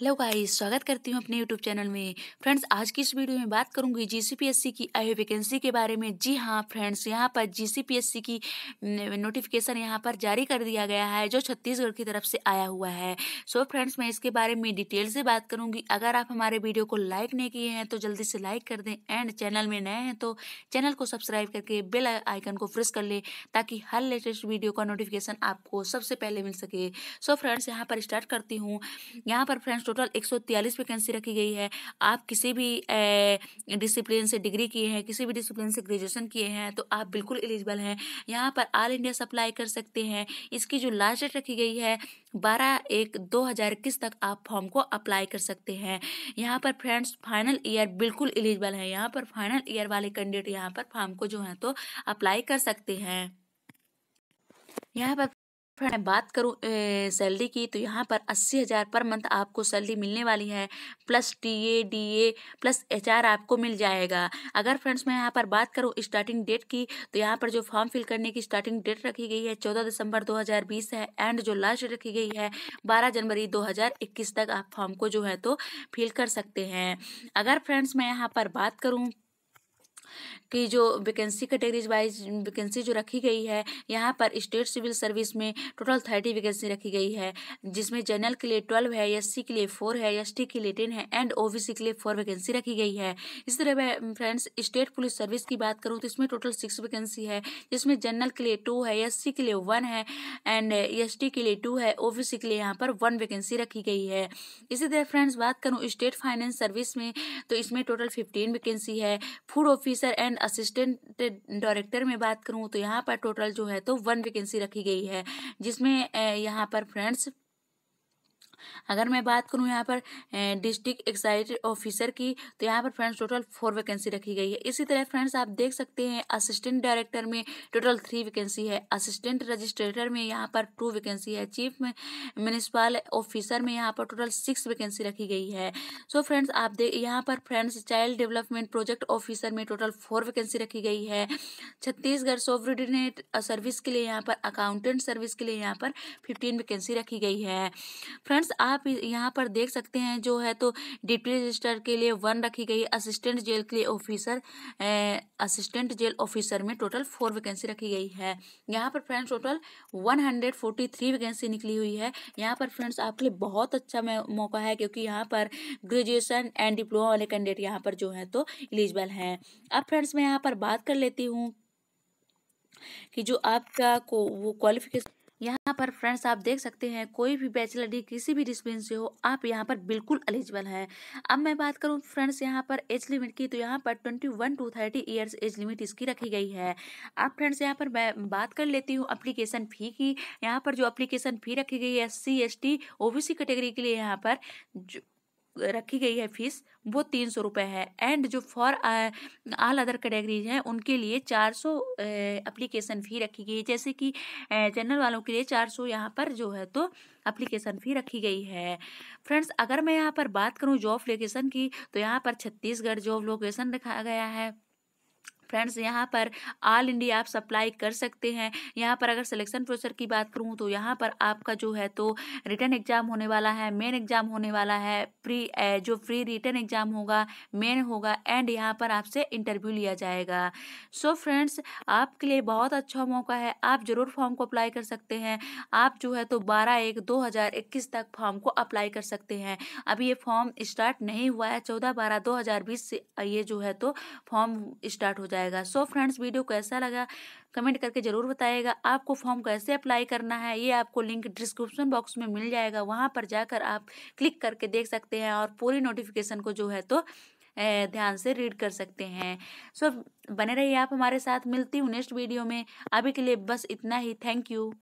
hello guys स्वागत करती हूँ अपने यूट्यूब चैनल में फ्रेंड्स आज की इस वीडियो में बात करूँगी जीसीपीएससी की आई वैकेंसी के बारे में जी हाँ फ्रेंड्स यहाँ पर जीसीपीएससी की नोटिफिकेशन यहाँ पर जारी कर दिया गया है जो छत्तीसगढ़ की तरफ से आया हुआ है सो so, फ्रेंड्स मैं इसके बारे में डिटेल से बात करूँगी अगर आप हमारे वीडियो को लाइक नहीं किए हैं तो जल्दी से लाइक कर दें एंड चैनल में नए हैं तो चैनल को सब्सक्राइब करके बेल आइकन को प्रेस कर लें ताकि हर लेटेस्ट वीडियो का नोटिफिकेशन आपको सबसे पहले मिल सके सो फ्रेंड्स यहाँ पर स्टार्ट करती हूँ यहाँ पर फ्रेंड्स पास टोटल एक वैकेंसी रखी गई है आप किसी भी डिसिप्लिन से डिग्री किए हैं किसी भी डिसिप्लिन से ग्रेजुएशन किए हैं तो आप बिल्कुल एलिजिबल हैं यहाँ पर ऑल इंडिया सप्लाई कर सकते हैं इसकी जो लास्ट डेट रखी गई है बारह एक दो हज़ार इक्कीस तक आप फॉर्म को अप्लाई कर सकते हैं यहाँ पर फ्रेंड्स फाइनल ईयर बिल्कुल एलिजिबल है यहाँ पर फाइनल ईयर वाले कैंडिडेट यहाँ पर फॉर्म को जो है तो अप्लाई कर सकते हैं यहाँ पर मैं बात करूँ सैलरी की तो यहाँ पर अस्सी हज़ार पर मंथ आपको सैलरी मिलने वाली है plus T A D A plus H R आपको मिल जाएगा अगर फ्रेंड्स मैं यहाँ पर बात करूँ स्टार्टिंग डेट की तो यहाँ पर जो फॉर्म फिल करने की स्टार्टिंग डेट रखी गई है चौदह दिसंबर दो हज़ार बीस है एंड जो लास्ट रखी गई है बारह जनवरी दो हज़ार इक्कीस तक आप फॉर्म को जो है तो फिल कर सकते हैं अगर फ्रेंड्स मैं यहाँ पर बात करूँ की जो वैकेंसी कैटेगरीज वाइज वैकेंसी जो रखी गई है यहाँ पर स्टेट सिविल सर्विस में टोटल थर्टी वैकेंसी रखी गई है जिसमें जनरल के लिए ट्वेल्व है एस के लिए फोर है एस के लिए टेन है एंड ओ के लिए फोर तो वैकेंसी रखी गई है इसी तरह फ्रेंड्स स्टेट पुलिस सर्विस की बात करूँ तो इसमें टोटल सिक्स वैकेंसी है जिसमें जनरल के लिए टू है एस के लिए वन है एंड एस के लिए टू है ओ के लिए यहाँ पर वन वैकेंसी रखी गई है इसी तरह फ्रेंड्स बात करूँ स्टेट फाइनेंस सर्विस में तो इसमें टोटल फिफ्टीन वैकेंसी है food office producer and assistant director में बात करूँ तो यहाँ पर टोटल जो है तो वन वैकेंसी रखी गई है जिसमें यहाँ पर फ्रेंड्स अगर मैं बात करूँ यहाँ पर डिस्ट्रिक्ट एक्साइज ऑफिसर की तो यहाँ पर फ्रेंड्स टोटल फोर वैकेंसी रखी गई है इसी तरह फ्रेंड्स आप देख सकते हैं असिस्टेंट डायरेक्टर में टोटल थ्री वैकेंसी है असिस्टेंट रजिस्ट्रेटर में यहाँ पर टू वैकेंसी है चीफ म्यूनिसपाल ऑफिसर में यहाँ पर टोटल सिक्स वैकेंसी रखी गई है सो so फ्रेंड्स आप देख यहाँ पर friends child development project officer में टोटल फोर वैकेंसी रखी गई है छत्तीसगढ़ सोवरिडिनेट सर्विस के लिए यहाँ पर अकाउंटेंट सर्विस के लिए यहाँ पर फिफ्टीन वैकेंसी रखी गई है फ्रेंड्स आप यहाँ पर देख सकते हैं जो है तो डिप्टी रजिस्टर के लिए वन रखी गई असिस्टेंट जेल के लिए ऑफिसर असिस्टेंट जेल ऑफिसर में टोटल फोर वैकेंसी रखी गई है यहाँ पर friends total one hundred forty three vacancy निकली हुई है यहाँ पर फ्रेंड्स आपके लिए बहुत अच्छा मौका है क्योंकि यहाँ पर ग्रेजुएशन एंड डिप्लोमा वाले कैंडिडेट यहाँ पर जो है तो एलिजिबल हैं अब फ्रेंड्स मैं यहाँ पर बात कर लेती हूँ कि जो आपका को वो क्वालिफिकेशन यहाँ पर फ्रेंड्स आप देख सकते हैं कोई भी बैचलर डी किसी भी डिस्पेंसरी से हो आप यहाँ पर बिल्कुल एलिजिबल हैं अब मैं बात करूँ फ्रेंड्स यहाँ पर एज लिमिट की तो यहाँ पर twenty one to thirty years age limit इसकी रखी गई है अब फ्रेंड्स यहाँ पर मैं बात कर लेती हूँ अप्लीकेशन फ़ी की यहाँ पर जो अप्लीकेशन फ़ी रखी गई है S C S T O B C category के लिए यहाँ पर रखी गई है फीस वो तीन सौ रुपये है एंड जो फॉर आल अदर कैटेगरीज हैं उनके लिए चार सौ अप्लीकेशन फ़ी रखी गई है जैसे कि जनरल वालों के लिए चार सौ यहाँ पर जो है तो अप्लीकेशन फ़ी रखी गई है फ्रेंड्स अगर मैं यहाँ पर बात करूँ जॉब लोकेशन की तो यहाँ पर छत्तीसगढ़ जॉब लोकेशन रखा गया है फ्रेंड्स यहाँ पर ऑल इंडिया आप सप्लाई कर सकते हैं यहाँ पर अगर सिलेक्शन प्रोसेसर की बात करूँ तो यहाँ पर आपका जो है तो रिटर्न एग्जाम होने वाला है मेन एग्जाम होने वाला है प्री जो प्री रिटर्न एग्जाम होगा मेन होगा एंड यहाँ पर आपसे इंटरव्यू लिया जाएगा सो so फ्रेंड्स आपके लिए बहुत अच्छा मौका है आप ज़रूर फॉर्म को अप्लाई कर सकते हैं आप जो है तो बारह एक दो हज़ार इक्कीस तक फॉर्म को अप्लाई कर सकते हैं अभी ये फॉर्म स्टार्ट नहीं हुआ है चौदह बारह दो हज़ार बीस से ये जो है तो फॉर्म स्टार्ट हो जाएगा जाएगा सो फ्रेंड्स वीडियो कैसा लगा कमेंट करके ज़रूर बताएगा आपको फॉर्म कैसे अप्लाई करना है ये आपको लिंक डिस्क्रिप्शन बॉक्स में मिल जाएगा वहाँ पर जाकर आप क्लिक करके देख सकते हैं और पूरी नोटिफिकेशन को जो है तो ध्यान से रीड कर सकते हैं सो बने रहिए आप हमारे साथ मिलती हूँ नेक्स्ट वीडियो में अभी के लिए बस इतना ही थैंक यू